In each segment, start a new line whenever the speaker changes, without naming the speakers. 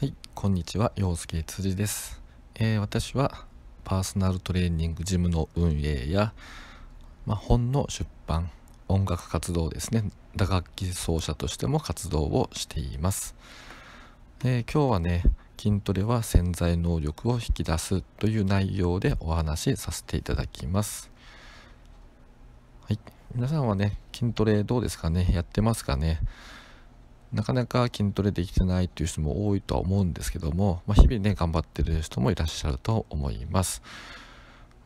はい、こんにちは、陽介辻です、えー、私はパーソナルトレーニングジムの運営や、まあ、本の出版、音楽活動ですね、打楽器奏者としても活動をしています。えー、今日はね、筋トレは潜在能力を引き出すという内容でお話しさせていただきます。はい、皆さんはね、筋トレどうですかね、やってますかね。なかなか筋トレできてないっていう人も多いとは思うんですけども、まあ、日々ね頑張ってる人もいらっしゃると思います、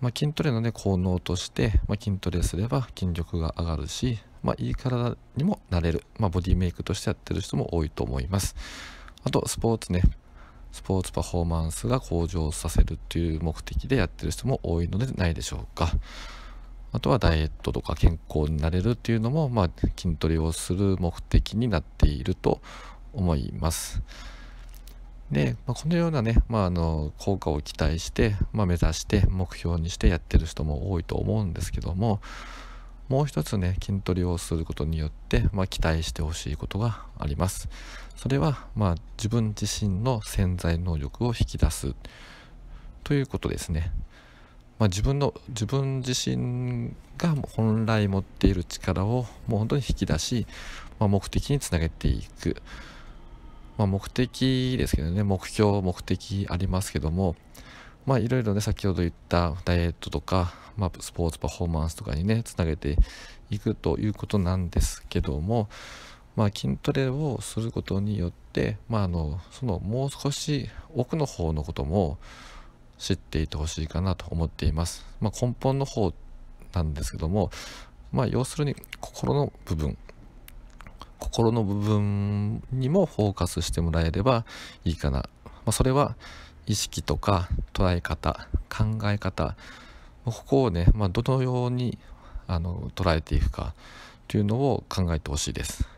まあ、筋トレのね効能として、まあ、筋トレすれば筋力が上がるし、まいい体にもなれる、まボディメイクとしてやってる人も多いと思いますあとスポーツねスポーツパフォーマンスが向上させるっていう目的でやってる人も多いのでないでしょうかあとはダイエットとか健康になれるっていうのも、まあ、筋トレをする目的になっていると思います。で、まあ、このようなね、まあ、あの効果を期待して、まあ、目指して目標にしてやってる人も多いと思うんですけどももう一つね筋トレをすることによって、ま期待してほしいことがあります。それは、ま自分自身の潜在能力を引き出すということですね。まあ、自分の自分自身が本来持っている力をもう本当に引き出し、まあ、目的につなげていく、まあ、目的ですけどね目標目的ありますけどもまあいろいろね先ほど言ったダイエットとか、まあ、スポーツパフォーマンスとかにねつなげていくということなんですけども、まあ、筋トレをすることによって、まあ、あのそのもう少し奥の方のことも知っていてほしいかなと思っています。まあ、根本の方なんですけども、まあ、要するに心の部分心の部分にもフォーカスしてもらえればいいかな、まあ、それは意識とか捉え方考え方ここをね、まあ、どのようにあの捉えていくかというのを考えてほしいです、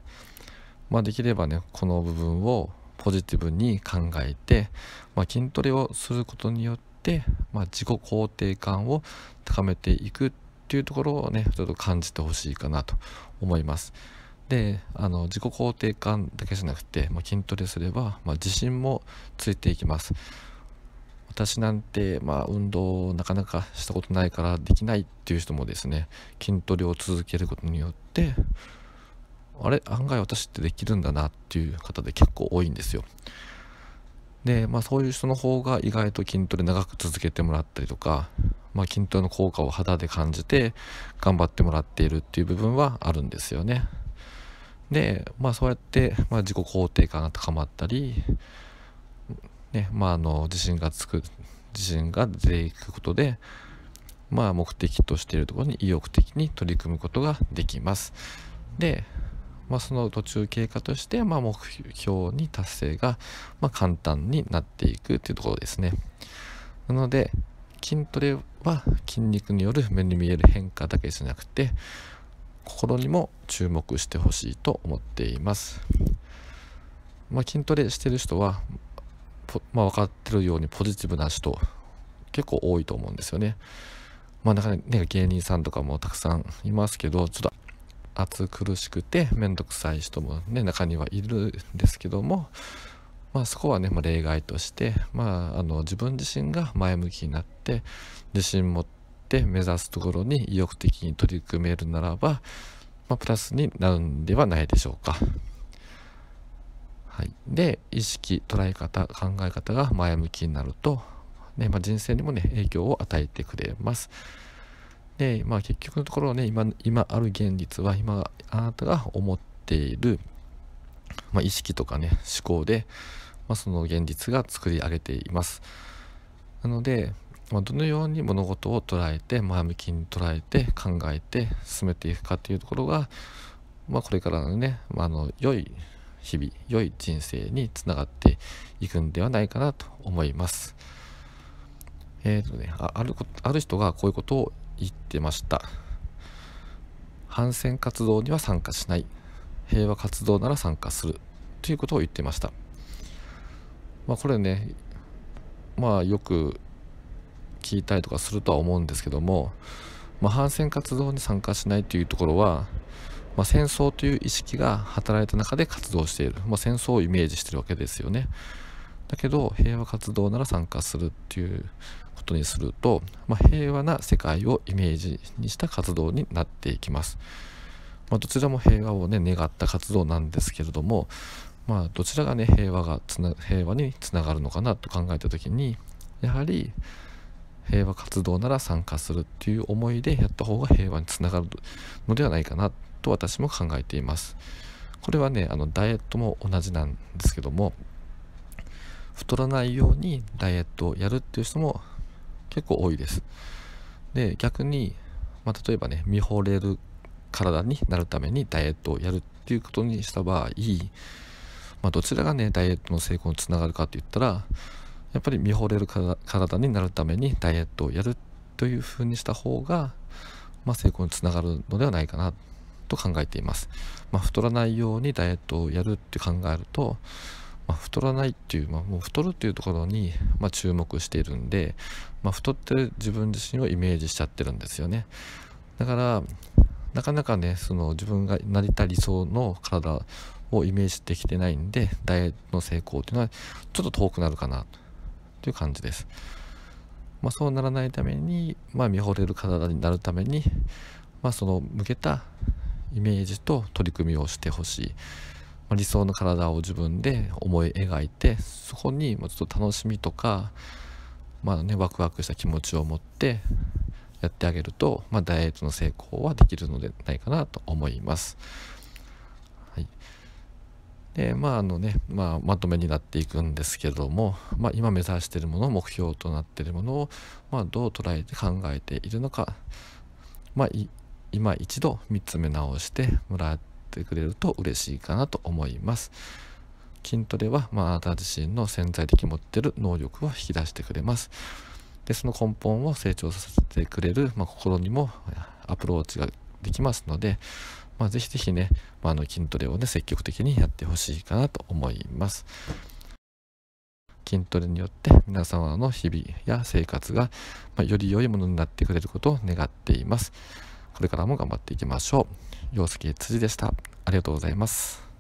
まあ、できればねこの部分をポジティブに考えて、ま筋トレをすることによって、まあ、自己肯定感を高めていくっていうところをねちょっと感じてほしいかなと思います。であの自己肯定感だけじゃなくて、まあ、筋トレすれば、まあ、自信もついていきます。私なんて、まあ、運動をなかなかしたことないからできないっていう人もですね筋トレを続けることによってあれ案外私ってできるんだなっていう方で結構多いんですよ。で、まあ、そういう人の方が意外と筋トレ長く続けてもらったりとか、まあ、筋トレの効果を肌で感じて頑張ってもらっているっていう部分はあるんですよね。で、まあ、そうやって、まあ、自己肯定感が高まったり、ねまあ、あの自信がつく自信が出ていくことで、まあ、目的としているところに意欲的に取り組むことができます。でまあ、その途中経過として、まあ、目標に達成が、ま簡単になっていくというところですね。なので筋トレは筋肉による目に見える変化だけじゃなくて心にも注目してほしいと思っています。まあ、筋トレしてる人は、まあ、分かってるようにポジティブな人結構多いと思うんですよね。まあ、なんかね芸人さんとかもたくさんいますけどちょっと暑苦しくて面倒くさい人もね中にはいるんですけども、まあ、そこはね、まあ、例外として、まあ、あの自分自身が前向きになって自信持って目指すところに意欲的に取り組めるならば、まあ、プラスになるんではないでしょうか。はい、で意識捉え方考え方が前向きになると、ねまあ、人生にもね影響を与えてくれます。で、まあ、結局のところね今今ある現実は今あなたが思っている、まあ、意識とかね思考で、まあ、その現実が作り上げています。なので、まあ、どのように物事を捉えて前向きに捉えて考えて進めていくかというところが、まあ、これからのね、まあ、あの良い日々良い人生につながっていくんではないかなと思います。えーとね、あるある人がこういうことを言ってました反戦活動には参加しない平和活動なら参加するということを言ってましたまあこれねまあよく聞いたりとかするとは思うんですけども、まあ、反戦活動に参加しないというところは、まあ、戦争という意識が働いた中で活動している、まあ、戦争をイメージしてるわけですよねだけど平和活動なら参加するっていうことにすると、まあ、平和な世界をイメージにした活動になっていきます。まあ、どちらも平和をね願った活動なんですけれども、まあ、どちらがね平和がつな平和につながるのかなと考えた時にやはり平和活動なら参加するっていう思いでやった方が平和につながるのではないかなと私も考えています。これはねあのダイエットも同じなんですけども太らないようにダイエットをやるっていう人も結構多いです。で、逆に、まあ、例えばね、見惚れる体になるためにダイエットをやるっていうことにした場合、まあ、どちらがね、ダイエットの成功につながるかって言ったら、やっぱり見惚れる体になるためにダイエットをやるというふうにした方が、まあ、成功につながるのではないかなと考えています。まあ、太らないようにダイエットをやるって考えると、まあ、太らないっていう、まあ、もう太るっていうところに、まあ、注目しているんで、まあ、太ってる自分自身をイメージしちゃってるんですよねだからなかなかねその自分がなりた理想の体をイメージできてないんでダイエットの成功っていうのはちょっと遠くなるかなという感じです、まあ、そうならないために、まあ、見惚れる体になるために、まあ、その向けたイメージと取り組みをしてほしい理想の体を自分で思い描いてそこにもうちょっと楽しみとか、まあね、ワクワクした気持ちを持ってやってあげると、まあ、ダイエットの成功はできるのでないかなと思います。はい、でまああのね、まあ、まとめになっていくんですけども、まあ、今目指しているもの目標となっているものを、まあ、どう捉えて考えているのか、まあ、今一度見つめ直してもらってってくれると嬉しいかなと思います。筋トレは、まあ、あなた自身の潜在的持ってる能力を引き出してくれます。で、その根本を成長させてくれる、まあ、心にもアプローチができますので、まあ、ぜひぜひね、まあ、あの筋トレをね、積極的にやってほしいかなと思います。筋トレによって皆様の日々や生活が、まより良いものになってくれることを願っています。これからも頑張っていきましょう。陽介辻でした。ありがとうございます。